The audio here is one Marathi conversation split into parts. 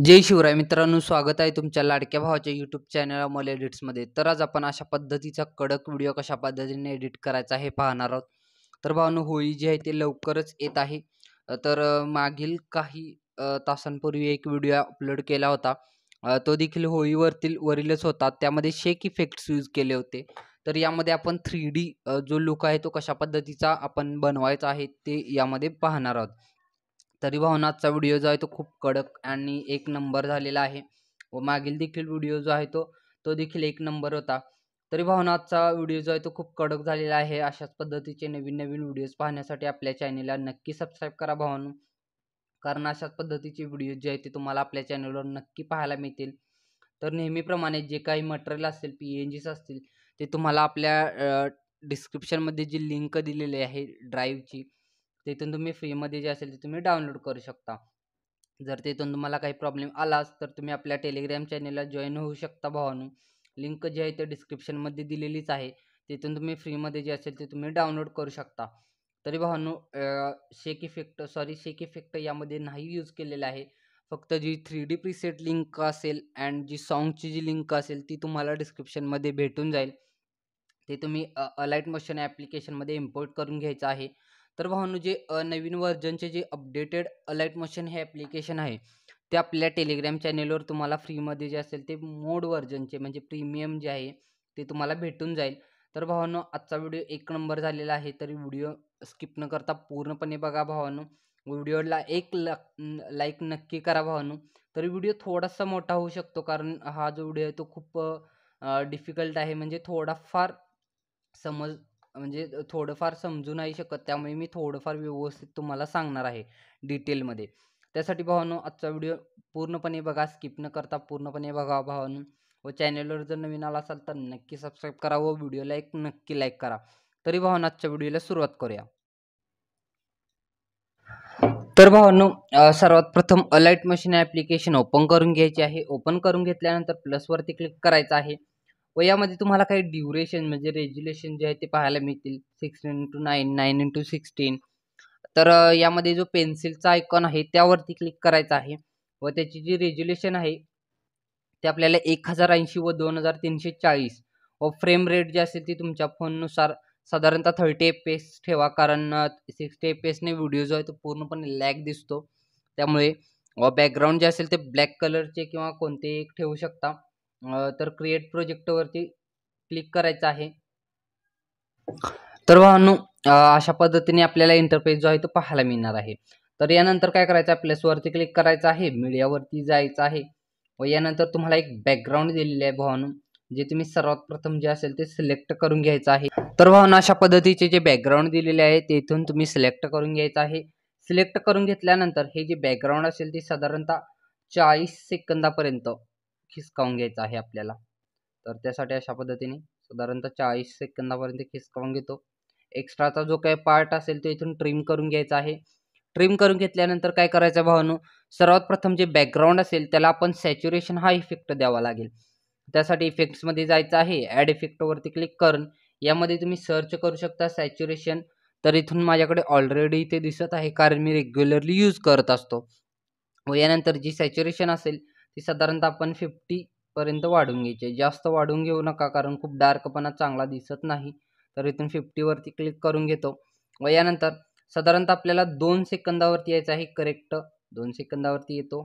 जय शिवराय मित्रांनो स्वागत आहे तुमच्या लाडक्या भावाच्या यूट्यूब चॅनल अमोल एडिट्समध्ये तर आज आपण अशा पद्धतीचा कडक व्हिडिओ कशा पद्धतीने एडिट करायचा हे पाहणार आहोत तर भावानो होळी जी आहे ते लवकरच येत आहे तर मागील काही तासांपूर्वी एक व्हिडिओ अपलोड केला होता तो देखील होळीवरतील वरीलच होता त्यामध्ये शेक इफेक्ट्स यूज केले होते तर यामध्ये आपण थ्री डी जो लुक आहे तो कशा पद्धतीचा आपण बनवायचा आहे ते यामध्ये पाहणार आहोत तरी भावनाथचा व्हिडिओ जो आहे तो खूप कडक आणि एक नंबर झालेला आहे व मागील देखील व्हिडिओ जो आहे तो तो देखील एक नंबर होता तरी भावनाथचा व्हिडिओ जो आहे तो खूप कडक झालेला आहे अशाच पद्धतीचे नवीन नवीन व्हिडिओज पाहण्यासाठी आपल्या चॅनेलला नक्की सबस्क्राईब करा भावानो कारण अशाच पद्धतीचे व्हिडिओ जे आहे ते तुम्हाला आपल्या चॅनलवर नक्की पाहायला मिळतील तर नेहमीप्रमाणे जे काही मटेरियल असतील पी एन जीस असतील ते तुम्हाला आपल्या डिस्क्रिप्शनमध्ये जी लिंक दिलेली आहे ड्राईव्हची तिथून तुम्ही फ्रीमध्ये जे असेल ते तुम्ही डाउनलोड करू शकता जर तिथून तुम्हाला काही प्रॉब्लेम आलाच तर तुम्ही आपल्या टेलिग्राम चॅनेलला जॉईन होऊ शकता भावानू लिंक जी आहे ते डिस्क्रिप्शनमध्ये दिलेलीच आहे तिथून तुम्ही फ्रीमध्ये जे असेल ते तुम्ही डाउनलोड करू शकता तरी भावानू shake effect sorry shake effect यामध्ये नाही यूज केलेला आहे फक्त जी थ्री डी प्रिसेट लिंक असेल अँड जी सॉन्गची जी लिंक असेल ती तुम्हाला डिस्क्रिप्शनमध्ये भेटून जाईल ते तुम्ही अलाईट मशन ॲप्लिकेशनमध्ये इम्पोर्ट करून घ्यायचं आहे तर भावांनो जे नवीन व्हर्जनचे जे अपडेटेड अलाईट मोशन हे ॲप्लिकेशन आहे ते आपल्या टेलिग्राम चॅनेलवर तुम्हाला फ्रीमध्ये जे असेल ते मोड व्हर्जनचे म्हणजे प्रीमियम जे आहे ते तुम्हाला भेटून जाईल तर भावानो आजचा व्हिडिओ एक नंबर झालेला आहे तरी व्हिडिओ स्किप न करता पूर्णपणे बघा भावांनो व्हिडिओला एक लाईक नक्की करा भावांनो तरी व्हिडिओ थोडासा मोठा होऊ शकतो कारण हा जो व्हिडिओ आहे तो खूप डिफिकल्ट आहे म्हणजे थोडाफार समज म्हणजे थोडंफार समजू नाही शकत त्यामुळे मी थोडंफार व्यवस्थित तुम्हाला सांगणार आहे डिटेलमध्ये त्यासाठी भावांनो आजचा व्हिडिओ पूर्णपणे बघा स्किप न करता पूर्णपणे बघा भावांनो व चॅनलवर जर नवीन आला असाल तर नक्की सबस्क्राईब करा व व्हिडिओला एक नक्की लाईक करा तरी भावांनो आजच्या व्हिडिओला सुरुवात करूया तर भावांनो सर्वात प्रथम अलाइट मशीन ॲप्लिकेशन ओपन करून घ्यायची आहे ओपन करून घेतल्यानंतर प्लसवरती क्लिक करायचं आहे वयामध्ये तुम्हाला काही ड्युरेशन म्हणजे रेज्युलेशन जे आहे ते पाहायला मिळतील sixteen into nine nine into sixteen तर यामध्ये जो पेन्सिलचा आयकॉन आहे त्यावरती क्लिक करायचा आहे व त्याची जी रेज्युलेशन आहे ते आपल्याला एक हजार ऐंशी व दोन हजार तीनशे चाळीस व फ्रेम रेट जे असेल ती तुमच्या फोननुसार साधारणतः थर्टी एफ पेस ठेवा कारण सिक्स्टी एफ पेसने व्हिडिओ जो आहे तो पूर्णपणे लॅग दिसतो त्यामुळे व बॅकग्राऊंड जे असेल ते ब्लॅक कलरचे किंवा कोणते ठेवू शकता तर क्रिएट प्रोजेक्ट वरती क्लिक करायचं आहे तर वाहनू अशा पद्धतीने आपल्याला इंटरफेस जो आहे तो पाहायला मिळणार आहे तर यानंतर काय करायचं आहे वरती क्लिक करायचं आहे मीडियावरती जायचं आहे व यानंतर तुम्हाला एक बॅकग्राऊंड दिलेली आहे भवानू जे तुम्ही सर्वात प्रथम जे असेल ते सिलेक्ट करून घ्यायचं आहे तर भावना अशा पद्धतीचे जे बॅकग्राऊंड दिलेले आहे तेथून तुम्ही सिलेक्ट करून घ्यायचं आहे सिलेक्ट करून घेतल्यानंतर हे जे बॅकग्राऊंड असेल ते साधारणतः चाळीस सेकंदापर्यंत खिसकावून घ्यायचं आहे आपल्याला तर त्यासाठी अशा पद्धतीने साधारणतः चाळीस सेकंदापर्यंत खिसकावून घेतो एक्स्ट्राचा जो काही पार्ट असेल तो इथून ट्रिम करून घ्यायचा आहे ट्रिम करून घेतल्यानंतर काय करायचं भावनो सर्वात प्रथम जे बॅकग्राऊंड असेल त्याला आपण सॅच्युरेशन हा इफेक्ट द्यावा लागेल त्यासाठी इफेक्ट्समध्ये जायचं आहे ॲड इफेक्टवरती क्लिक करून यामध्ये तुम्ही सर्च करू शकता सॅच्युरेशन तर इथून माझ्याकडे ऑलरेडी इथे दिसत आहे कारण मी रेग्युलरली यूज करत असतो व यानंतर जी सॅच्युरेशन असेल ती साधारणतः आपण फिफ्टीपर्यंत वाढून घ्यायची जास्त वाढून घेऊ नका कारण खूप डार्कपणा चांगला दिसत नाही तर इथून फिफ्टीवरती क्लिक करून घेतो व यानंतर साधारणतः आपल्याला दोन सेकंदावरती यायचं आहे करेक्ट दोन सेकंदावरती येतो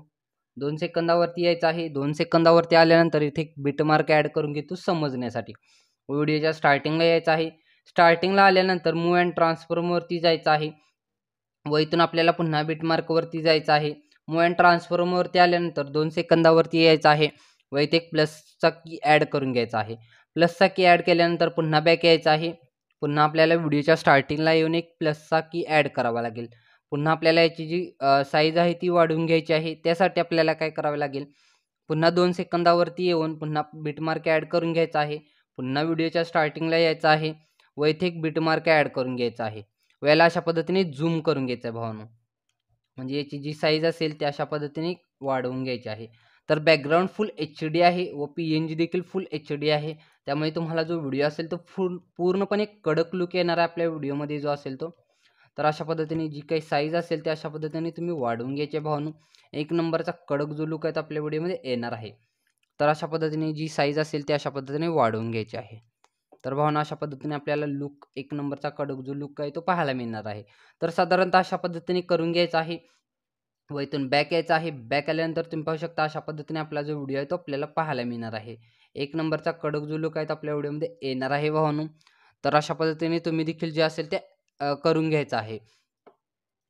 दोन सेकंदावरती यायचं आहे दोन सेकंदावरती आल्यानंतर इथे एक बिटमार्क ॲड करून घेतो समजण्यासाठी व्हिडिओच्या स्टार्टिंगला यायचं आहे स्टार्टिंगला आल्यानंतर मूव अँड ट्रान्सफॉर्मवरती जायचं आहे व इथून आपल्याला पुन्हा बिटमार्कवरती जायचं आहे मोहन ट्रान्सफॉर्मरवरती आल्यानंतर दोन सेकंदावरती यायचं आहे व इथे प्लसचा की ॲड करून घ्यायचा आहे प्लसचा की ॲड केल्यानंतर पुन्हा बॅक यायचा आहे पुन्हा आपल्याला व्हिडिओच्या स्टार्टिंगला येऊन एक प्लसचा की ॲड करावा लागेल पुन्हा आपल्याला याची जी साईज आहे ती वाढवून घ्यायची आहे त्यासाठी आपल्याला काय करावे लागेल पुन्हा दोन सेकंदावरती येऊन पुन्हा बीटमार्क ॲड करून घ्यायचा आहे पुन्हा व्हिडिओच्या स्टार्टिंगला यायचं आहे व इथे एक बीटमार्क ॲड करून घ्यायचा आहे वयाला अशा पद्धतीने झूम करून घ्यायचं आहे भावना म्हणजे याची जी साईज असेल ते अशा पद्धतीने वाढवून घ्यायची आहे तर बॅकग्राऊंड फुल एच डी आहे व पी एन जी देखील फुल एच डी आहे त्यामुळे तुम्हाला जो व्हिडिओ असेल तो फुल पूर्णपणे कडक लुक येणार आहे आपल्या व्हिडिओमध्ये जो असेल तो तर अशा पद्धतीने जी काही साईज असेल ते अशा पद्धतीने तुम्ही वाढवून घ्यायचे भावनू एक नंबरचा कडक जो लुक आहे तो आपल्या व्हिडिओमध्ये येणार आहे तर अशा पद्धतीने जी साईज असेल ती अशा पद्धतीने वाढवून घ्यायची आहे तर भावना अशा पद्धतीने आपल्याला लुक एक नंबरचा कडक जो लुक आहे तो पाहायला मिळणार आहे तर साधारणतः अशा पद्धतीने करून घ्यायचा आहे व इथून बॅक यायचा आहे बॅक आल्यानंतर तुम्ही पाहू शकता अशा पद्धतीने आपला जो व्हिडिओ आहे तो आपल्याला पाहायला मिळणार आहे एक नंबरचा कडक जो लुक आहे तो आपल्या व्हिडिओमध्ये येणार आहे भावानू तर अशा पद्धतीने तुम्ही देखील जे असेल ते करून घ्यायचं आहे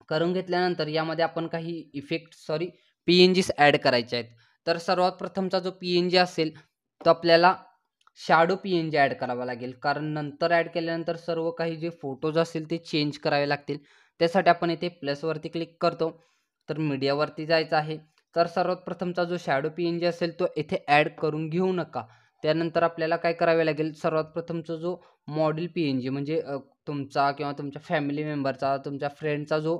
करून घेतल्यानंतर यामध्ये आपण काही effect sorry P N Gs add करायचे आहेत तर सर्वात प्रथमचा जो पी एन जी असेल तो आपल्याला shadow P N G add करावा लागेल कारण नंतर ॲड केल्यानंतर सर्व काही जे फोटोज असतील ते चेंज करावे लागतील त्यासाठी आपण इथे प्लसवरती क्लिक करतो तर मीडियावरती जायचं आहे तर सर्वात प्रथमचा जो शॅडो पी एन जी असेल तो इथे ॲड करून घेऊ नका त्यानंतर आपल्याला काय करावे लागेल सर्वात प्रथमचा जो मॉडेल पी एन जी म्हणजे तुमचा किंवा तुमच्या फॅमिली मेंबरचा तुमच्या फ्रेंडचा जो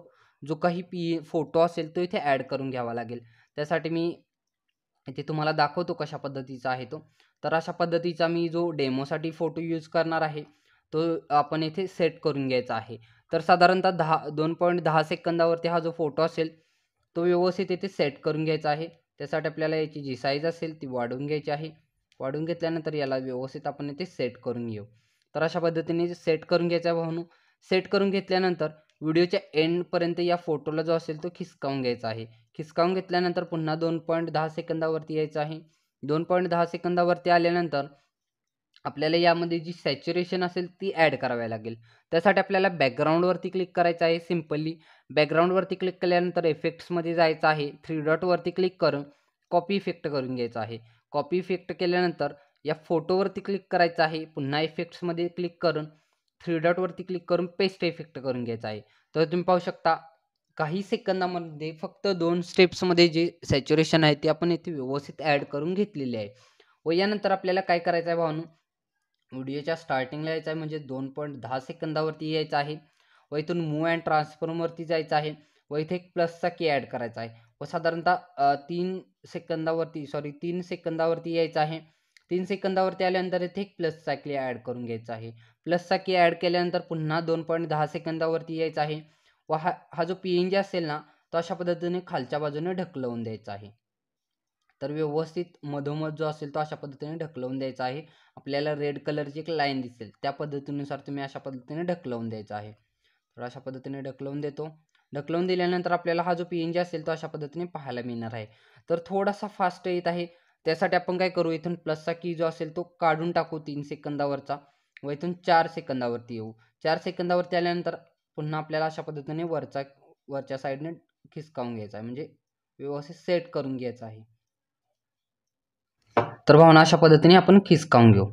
जो काही पी फोटो असेल तो इथे ॲड करून घ्यावा लागेल त्यासाठी मी इथे तुम्हाला दाखवतो कशा पद्धतीचा आहे तो तर अशा पद्धतीचा मी जो डेमोसाठी फोटो यूज करणार आहे तो आपण इथे सेट करून घ्यायचा आहे तर साधारणतः दहा दोन पॉईंट दहा सेकंदावरती हा जो फोटो असेल तो व्यवस्थित इथे सेट करून घ्यायचा आहे त्यासाठी आपल्याला याची जी साईज असेल ती वाढवून घ्यायची आहे वाढवून घेतल्यानंतर याला व्यवस्थित आपण येथे सेट करून घेऊ तर अशा पद्धतीने सेट करून घ्यायचा भावनू सेट करून घेतल्यानंतर व्हिडिओच्या एंडपर्यंत या फोटोला जो असेल तो खिसकावून घ्यायचा आहे खिसकावून घेतल्यानंतर पुन्हा दोन पॉईंट दहा सेकंदावरती यायचं आहे दोन पॉईंट दहा सेकंदावरती आल्यानंतर आपल्याला यामध्ये जी सॅच्युरेशन असेल ती ॲड करावी लागेल त्यासाठी आपल्याला बॅकग्राऊंडवरती क्लिक करायचं आहे सिम्पली बॅकग्राऊंडवरती क्लिक केल्यानंतर इफेक्ट्समध्ये जायचं आहे थ्री डॉटवरती क्लिक करून कॉपी इफेक्ट करून घ्यायचं आहे कॉपी इफेक्ट केल्यानंतर या फोटोवरती क्लिक करायचं आहे पुन्हा इफेक्ट्समध्ये क्लिक करून थ्री डॉटवरती क्लिक करून पेस्ट इफेक्ट करून घ्यायचा आहे तर तुम्ही पाहू शकता काही सेकंदामध्ये फक्त दोन स्टेप्समध्ये जे सॅच्युरेशन आहे ते आपण इथे व्यवस्थित ॲड करून घेतलेली आहे व यानंतर आपल्याला काय करायचं आहे भावनू व्हिडिओच्या स्टार्टिंगला यायचं आहे म्हणजे दोन पॉईंट दहा सेकंदावरती यायचं आहे व इथून मूव अँड ट्रान्सफॉर्मवरती जायचं आहे व इथे एक प्लसचा की ॲड करायचा आहे व साधारणतः तीन सेकंदावरती सॉरी तीन सेकंदावरती यायचं आहे तीन सेकंदावरती आल्यानंतर इथे एक प्लसचा की ॲड करून घ्यायचा आहे प्लसचा की ॲड केल्यानंतर पुन्हा दोन पॉईंट दहा सेकंदावरती यायचं आहे व हा हा जो जी असेल ना तो अशा पद्धतीने खालच्या बाजूने ढकलवून द्यायचा आहे तर व्यवस्थित मधोमध जो असेल तो अशा पद्धतीने ढकलवून द्यायचा आहे आपल्याला रेड कलरची एक लाईन दिसेल त्या पद्धतीनुसार तुम्ही अशा पद्धतीने ढकलवून द्यायचा आहे तर अशा पद्धतीने ढकलवून देतो ढकलवून दिल्यानंतर आपल्याला हा जो जी असेल तो अशा पद्धतीने पाहायला मिळणार आहे तर थोडासा फास्ट येत आहे त्यासाठी आपण काय करू इथून प्लसचा की जो असेल तो काढून टाकू तीन सेकंदावरचा व इथून चार सेकंदावरती येऊ चार सेकंदावरती आल्यानंतर पुन्हा आपल्याला अशा पद्धतीने वरचा वरच्या साईडने खिसकावून घ्यायचा आहे म्हणजे व्यवस्थित सेट करून घ्यायचा आहे तर भावना अशा पद्धतीने आपण खिसकावून घेऊ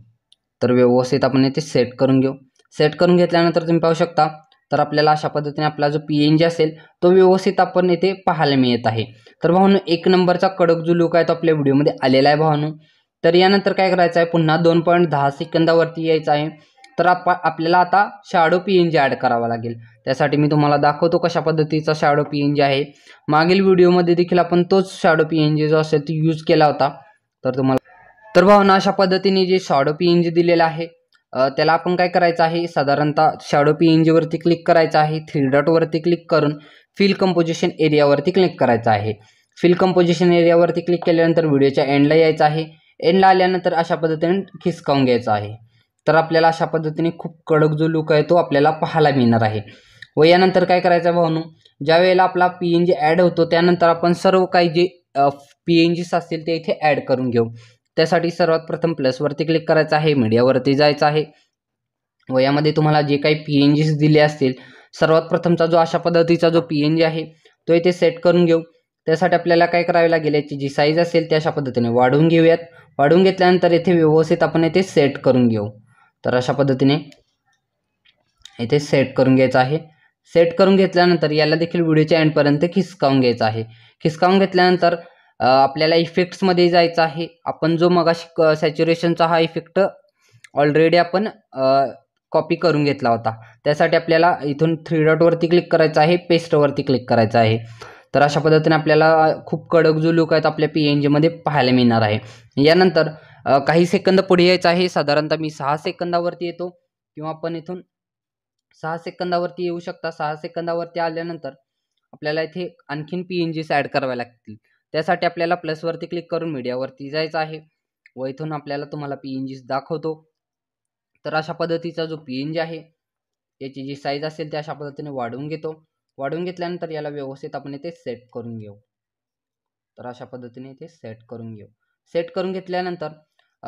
तर व्यवस्थित आपण इथे सेट करून घेऊ सेट करून घेतल्यानंतर तुम्ही पाहू शकता तर आपल्याला अशा पद्धतीने आपला जो पी एन जी असेल तो व्यवस्थित आपण इथे पाहायला मिळत आहे तर भावनो एक नंबरचा कडक जो लुक आहे तो आपल्या व्हिडिओमध्ये आलेला आहे भावानो तर यानंतर काय करायचं आहे पुन्हा दोन पॉईंट दहा सेकंदावरती यायचं आहे तर आप आपल्याला आता shadow P N G add करावा लागेल त्यासाठी मी तुम्हाला दाखवतो कशा पद्धतीचा शॅडो पी एन जी आहे मागील व्हिडिओमध्ये देखील आपण तोच शॅडो पी एन जी जो असेल तो यूज केला होता तर तुम्हाला तर भावना अशा पद्धतीने जे शॅडो पी एन जी दिलेलं आहे त्याला आपण काय करायचं आहे साधारणतः शॅडो पी एन जीवरती क्लिक करायचं आहे थ्री डॉटवरती क्लिक करून फिल कंपोजिशन एरियावरती क्लिक करायचं आहे फिल कंपोजिशन एरियावरती क्लिक केल्यानंतर व्हिडिओच्या एंडला यायचं आहे एंडला आल्यानंतर अशा पद्धतीने खिसकावून घ्यायचं आहे तर आपल्याला अशा पद्धतीने खूप कडक जो लुक आहे तो आपल्याला पाहायला मिळणार आहे व यानंतर काय करायचं आहे भावनू ज्या वेळेला आपला पी एन जी ॲड होतो त्यानंतर आपण सर्व काही जे पी एन जीस असतील ते इथे ॲड करून घेऊ त्यासाठी सर्वात प्रथम प्लसवरती क्लिक करायचं आहे मीडियावरती जायचं आहे व यामध्ये तुम्हाला जे काही पी एन जीस दिले असतील सर्वात प्रथमचा जो अशा पद्धतीचा जो पी एन जी आहे तो इथे सेट करून घेऊ त्यासाठी आपल्याला काय करावे लागेल याची जी साईज असेल त्या अशा पद्धतीने वाढवून घेऊयात वाढवून घेतल्यानंतर इथे व्यवस्थित आपण येथे सेट करून घेऊ तर अशा पद्धतीने इथे सेट करून घ्यायचं आहे सेट करून घेतल्यानंतर याला देखील व्हिडिओच्या एंडपर्यंत खिसकावून घ्यायचं आहे खिसकावून घेतल्यानंतर आपल्याला इफेक्ट्समध्ये जायचं आहे आपण जो मगाशी सॅच्युरेशनचा हा इफेक्ट ऑलरेडी आपण कॉपी करून घेतला होता त्यासाठी आपल्याला इथून थ्री डॉटवरती क्लिक करायचं आहे पेस्टवरती क्लिक करायचं आहे तर अशा पद्धतीने आपल्याला खूप कडक जो लुक आहेत आपल्या पी एन जीमध्ये पाहायला मिळणार आहे यानंतर काही सेकंद पुढे यायचं आहे साधारणतः मी सहा सेकंदावरती येतो किंवा आपण इथून सहा सेकंदावरती येऊ शकता सहा सेकंदावरती आल्यानंतर आपल्याला इथे आणखीन पी एन जीस ॲड कराव्या लागतील त्यासाठी आपल्याला प्लसवरती क्लिक करून मीडियावरती जायचं आहे व इथून आपल्याला तुम्हाला पी एन जीस दाखवतो तर अशा पद्धतीचा जो पी एन जी आहे याची जी साईज असेल ती अशा पद्धतीने वाढवून घेतो वाढवून घेतल्यानंतर याला व्यवस्थित आपण इथे सेट करून घेऊ तर अशा पद्धतीने इथे सेट करून घेऊ सेट करून घेतल्यानंतर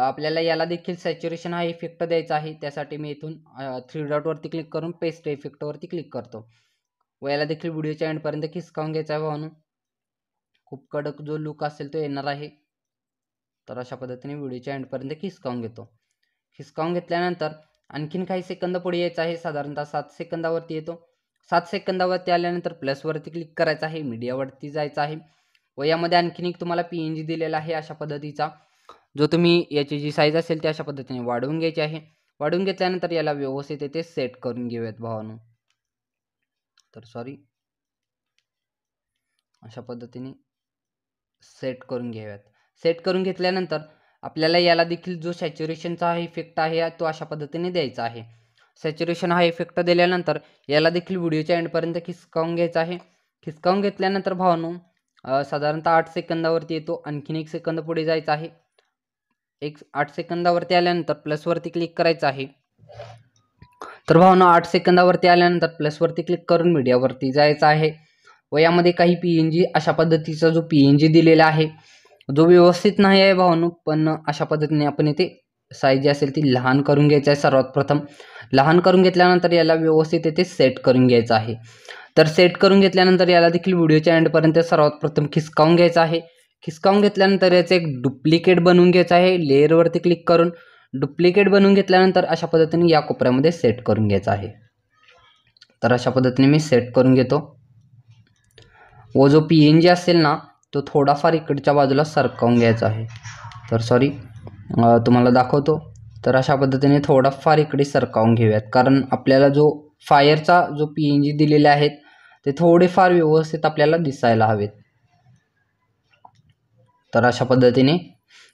आपल्याला याला देखील सॅच्युरेशन हा इफेक्ट द्यायचा आहे त्यासाठी मी इथून थ्री डॉटवरती क्लिक करून पेस्ट इफेक्टवरती क्लिक करतो व याला देखील व्हिडिओच्या एंडपर्यंत खिसकावून घ्यायचा आहे म्हणून खूप कडक जो लुक असेल तो येणार आहे तर अशा पद्धतीने व्हिडिओच्या एंडपर्यंत खिसकावून घेतो खिसकावून घेतल्यानंतर आणखीन काही सेकंद पुढे यायचं आहे साधारणतः सात सेकंदावरती येतो सात सेकंदावरती आल्यानंतर प्लसवरती क्लिक करायचं आहे मीडियावरती जायचं आहे व यामध्ये आणखीन एक तुम्हाला पी एन जी दिलेला आहे अशा पद्धतीचा जो तुम्ही याची जी साईज असेल ती अशा पद्धतीने वाढवून घ्यायची आहे वाढवून घेतल्यानंतर याला व्यवस्थित येथे सेट करून घेऊयात भावानो तर सॉरी अशा पद्धतीने सेट करून घेऊयात सेट करून घेतल्यानंतर आपल्याला याला देखील जो सॅच्युरेशनचा हा इफेक्ट आहे तो अशा पद्धतीने द्यायचा आहे सॅच्युरेशन हा इफेक्ट दिल्यानंतर याला देखील व्हिडिओच्या एंडपर्यंत खिसकावून घ्यायचा आहे खिसकावून घेतल्यानंतर भावानो साधारणतः आठ सेकंदावरती येतो आणखीन एक सेकंद पुढे जायचा आहे एक आठ सेकंदावरती आल्यानंतर प्लसवरती क्लिक करायचं आहे तर भावना आठ सेकंदावरती आल्यानंतर प्लसवरती क्लिक करून मीडियावरती जायचं आहे व यामध्ये काही पी एन जी अशा पद्धतीचा जो पी एन जी दिलेला आहे जो व्यवस्थित नाही आहे भावनो पण अशा पद्धतीने आपण इथे साईज जी असेल ती लहान करून घ्यायचं आहे सर्वात प्रथम लहान करून घेतल्यानंतर याला व्यवस्थित येथे सेट करून घ्यायचं आहे तर सेट करून घेतल्यानंतर याला देखील व्हिडिओच्या एंडपर्यंत सर्वात प्रथम खिसकावून घ्यायचं आहे खिसकावून घेतल्यानंतर याचं एक डुप्लिकेट बनवून घ्यायचं आहे लेअरवरती क्लिक करून डुप्लिकेट बनवून घेतल्यानंतर अशा पद्धतीने या कोपऱ्यामध्ये सेट करून घ्यायचं आहे तर अशा पद्धतीने मी सेट करून घेतो व जो पी एन जी असेल ना तो थोडाफार इकडच्या बाजूला सरकावून घ्यायचा आहे तर सॉरी तुम्हाला दाखवतो तर अशा पद्धतीने थोडाफार इकडे सरकावून घेऊयात कारण आपल्याला जो फायरचा जो पी एन जी दिलेले आहेत ते थोडेफार व्यवस्थित आपल्याला दिसायला हवेत तर अशा पद्धतीने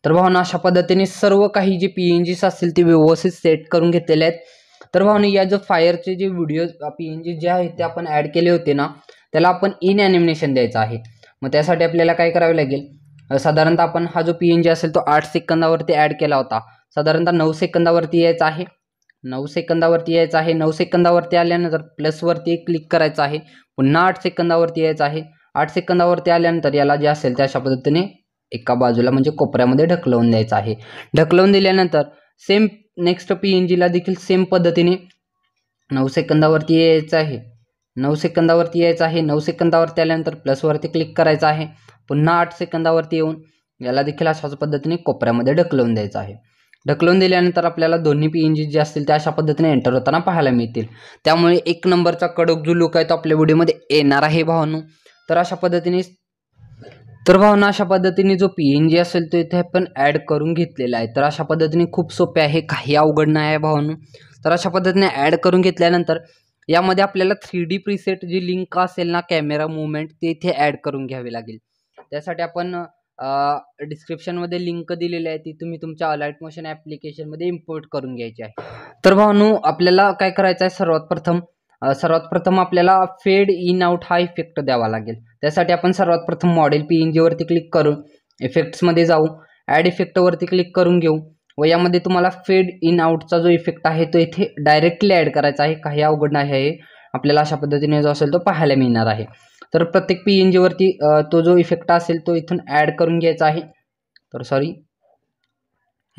तर भावना अशा पद्धतीने सर्व काही जे पी एन जीस असतील ते व्यवस्थित सेट करून घेतलेले आहेत तर भावना या जो फायरचे जे व्हिडिओज पी एन जी जे आहेत ते आपण ॲड केले होते ना त्याला आपण इन ॲनिमिनेशन द्यायचं आहे मग त्यासाठी आपल्याला काय करावे लागेल साधारणतः आपण हा जो पी एन जी असेल तो आठ सेकंदावरती ॲड केला होता साधारणतः नऊ सेकंदावरती यायचा आहे नऊ सेकंदावरती यायचं आहे नऊ सेकंदावरती आल्यानंतर प्लसवरती क्लिक करायचं आहे पुन्हा आठ सेकंदावरती यायचं आहे आठ सेकंदावरती आल्यानंतर याला जे असेल ते अशा पद्धतीने एका बाजूला म्हणजे कोपऱ्यामध्ये ढकलवून द्यायचं आहे ढकलवून दिल्यानंतर सेम नेक्स्ट पी एन जीला देखील सेम पद्धतीने नऊ सेकंदावरती यायचं आहे नऊ सेकंदावरती यायचं आहे नऊ सेकंदावरती आल्यानंतर प्लसवरती क्लिक करायचं आहे पुन्हा आठ सेकंदावरती येऊन याला देखील अशाच पद्धतीने कोपऱ्यामध्ये ढकलवून द्यायचं आहे ढकलून दिल्यानंतर आपल्याला दोन्ही पी एन जी जे असतील ते अशा पद्धतीने एंटर होताना पाहायला मिळतील त्यामुळे एक नंबरचा कडक जो लुक आहे तो आपल्या व्हिडिओमध्ये येणार आहे भावानू तर अशा पद्धतीने तर भावना अशा पद्धतीने जो पी एन जी असेल तो इथे पण ॲड करून घेतलेला आहे तर अशा पद्धतीने खूप सोपे आहे काही अवघड नाही आहे भावनं तर अशा पद्धतीने ॲड करून घेतल्यानंतर यामध्ये आपल्याला थ्री डी प्रिसेट जी लिंक असेल ना कॅमेरा मुवमेंट ते इथे ॲड करून घ्यावी लागेल त्यासाठी आपण डिस्क्रिप्शनमध्ये लिंक दिलेली आहे ती तुम्ही तुमच्या अलाइट मोशन ॲप्लिकेशनमध्ये इम्पोर्ट करून घ्यायची आहे तर भावनू आपल्याला काय करायचं आहे सर्वात प्रथम सर्वात प्रथम आपल्याला फेड इन आउट हा इफेक्ट द्यावा लागेल त्यासाठी आपण सर्वात प्रथम मॉडेल पी एन जीवरती क्लिक करून इफेक्ट्समध्ये जाऊ ॲड इफेक्टवरती क्लिक करून घेऊ व यामध्ये तुम्हाला फेड इन आउटचा जो इफेक्ट आहे तो इथे डायरेक्टली ॲड करायचा आहे काही अवघड नाही आहे आपल्याला अशा पद्धतीने जो असेल तो पाहायला मिळणार आहे तर प्रत्येक पी एन जीवरती तो जो इफेक्ट असेल तो इथून ॲड करून घ्यायचा आहे तर सॉरी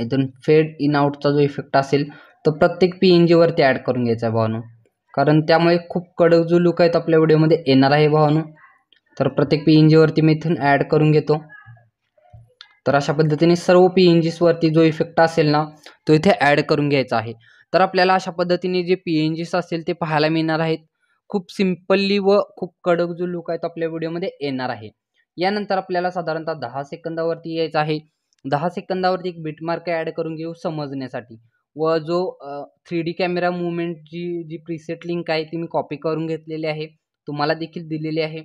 इथून फेड इन आउटचा जो इफेक्ट असेल तो प्रत्येक पी एन जीवरती ॲड करून घ्यायचा आहे भावानं कारण त्यामुळे खूप कडक जो लुक आहेत आपल्या व्हिडिओमध्ये येणार आहे भावानं तर प्रत्येक पी एन जीवरती मी इथून ॲड करून घेतो तर अशा पद्धतीने सर्व पी एन जीसवरती जो इफेक्ट असेल ना तो इथे ॲड करून घ्यायचा आहे तर आपल्याला अशा पद्धतीने जे पी एन जीस असेल ते पाहायला मिळणार आहेत खूप सिम्पल्ली व खूप कडक जो लुक आहेत आपल्या व्हिडिओमध्ये येणार आहे यानंतर आपल्याला साधारणतः दहा सेकंदावरती यायचं आहे दहा सेकंदावरती एक बीटमार्क ॲड करून घेऊ समजण्यासाठी व जो थ्री डी कॅमेरा मुवमेंटची जी प्रीसेट लिंक आहे ती मी कॉपी करून घेतलेली आहे तुम्हाला देखील दिलेली आहे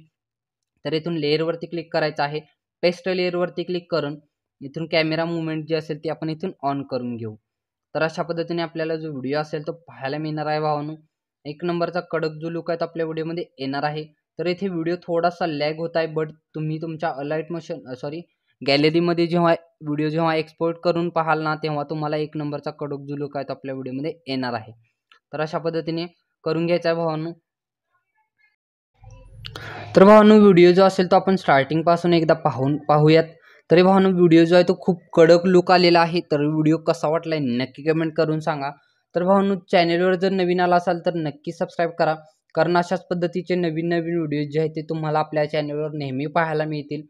तर इथून लेअरवरती क्लिक करायचं आहे पेस्ट लेअरवरती क्लिक करून इथून कॅमेरा मुवमेंट जी असेल ती आपण इथून ऑन करून घेऊ तर अशा पद्धतीने आपल्याला जो व्हिडिओ असेल तो पाहायला मिळणार आहे भावानो एक नंबरचा कडक जो लुक आहे तो आपल्या व्हिडिओमध्ये येणार आहे तर इथे व्हिडिओ थोडासा लॅग होत आहे बट तुम्ही तुमच्या अलाईट मशन सॉरी गॅलरीमध्ये जेव्हा व्हिडिओ जेव्हा एक्सपोर्ट करून पाहाल ना तेव्हा तुम्हाला एक नंबरचा कडक जुलूक आहे तो आपल्या व्हिडिओमध्ये येणार आहे तर अशा पद्धतीने करून घ्यायचा आहे भावांनो तर भावांनो व्हिडिओ जो असेल तो आपण स्टार्टिंगपासून एकदा पाहून पाहूयात तरी भवानू व्हिडिओ जो आहे तो खूप कडक लुक आलेला आहे तर व्हिडिओ कसा वाटला आहे नक्की कमेंट करून सांगा तर भवानू चॅनेलवर जर नवीन आला असाल तर नक्की सबस्क्राईब करा कारण अशाच पद्धतीचे नवीन नवीन व्हिडिओ जे आहेत ते तुम्हाला आपल्या चॅनेलवर नेहमी पाहायला मिळतील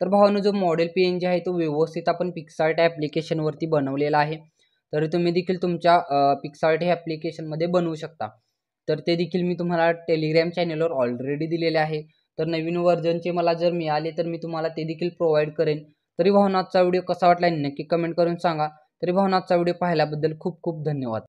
तर भावानं जो मॉडेल एन जी आहे तो व्यवस्थित आपण पिक्सार्ट ॲप्लिकेशनवरती बनवलेला आहे तर तुम्ही देखील तुमच्या पिक्सार्ट हे ॲप्लिकेशनमध्ये बनवू शकता तर ते देखील मी तुम्हाला टेलिग्रॅम चॅनलवर ऑलरेडी दिलेले आहे तर नवीन व्हर्जनचे मला जर मिळाले तर मी तुम्हाला ते देखील प्रोव्हाइड करेन तरी भावनाथचा व्हिडिओ कसा वाटला नक्की कमेंट करून सांगा तरी भावनाचा व्हिडिओ पाहिल्याबद्दल खूप खूप धन्यवाद